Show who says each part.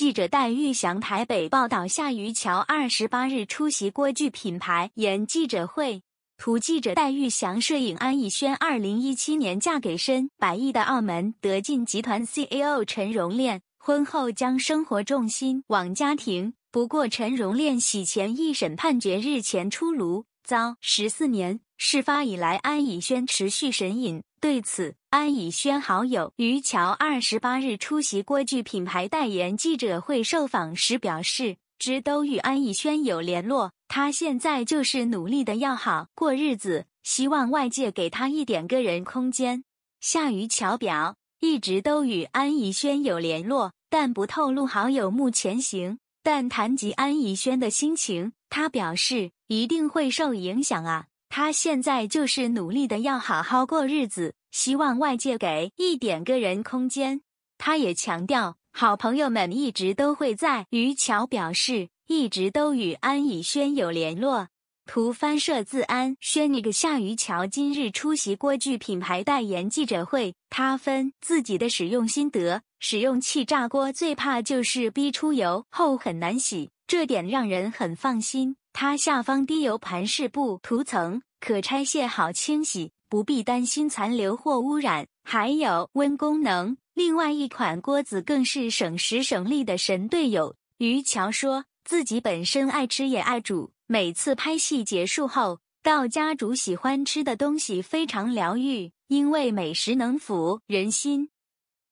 Speaker 1: 记者戴玉祥台北报道，夏于乔二十八日出席锅具品牌演记者会。图记者戴玉祥摄影安以轩。二零一七年嫁给身百亿的澳门德晋集团 C E O 陈荣炼，婚后将生活重心往家庭。不过，陈荣炼洗钱一审判决日前出炉，遭十四年。事发以来，安以轩持续神隐。对此，安以轩好友于乔二十八日出席郭剧品牌代言记者会受访时表示，一直都与安以轩有联络，他现在就是努力的要好过日子，希望外界给他一点个人空间。夏于乔表一直都与安以轩有联络，但不透露好友目前行。但谈及安以轩的心情，他表示一定会受影响啊！他现在就是努力的要好好过日子，希望外界给一点个人空间。他也强调，好朋友们一直都会在。于桥表示，一直都与安以轩有联络。图翻摄自安轩。那个夏于桥今日出席锅具品牌代言记者会，他分自己的使用心得。使用气炸锅最怕就是逼出油后很难洗，这点让人很放心。它下方滴油盘是不涂层，可拆卸，好清洗，不必担心残留或污染。还有温功能。另外一款锅子更是省时省力的神队友。于乔说自己本身爱吃也爱煮，每次拍戏结束后到家煮喜欢吃的东西，非常疗愈，因为美食能抚人心。